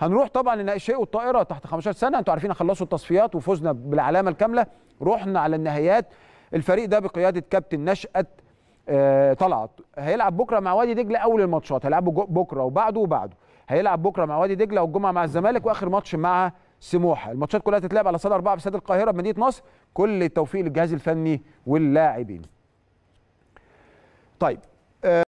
هنروح طبعا لناشئ والطائره تحت 15 سنه انتوا عارفين خلصوا التصفيات وفزنا بالعلامه الكامله رحنا على النهايات الفريق ده بقياده كابتن نشأت آه، طلعت هيلعب بكره مع وادي دجله اول الماتشات هيلعبوا بكره وبعده وبعده هيلعب بكره مع وادي دجله والجمعه مع الزمالك واخر ماتش مع سموحه الماتشات كلها تتلعب على صاله 4 في استاد القاهره بمدينه نصر كل التوفيق للجهاز الفني واللاعبين طيب آه،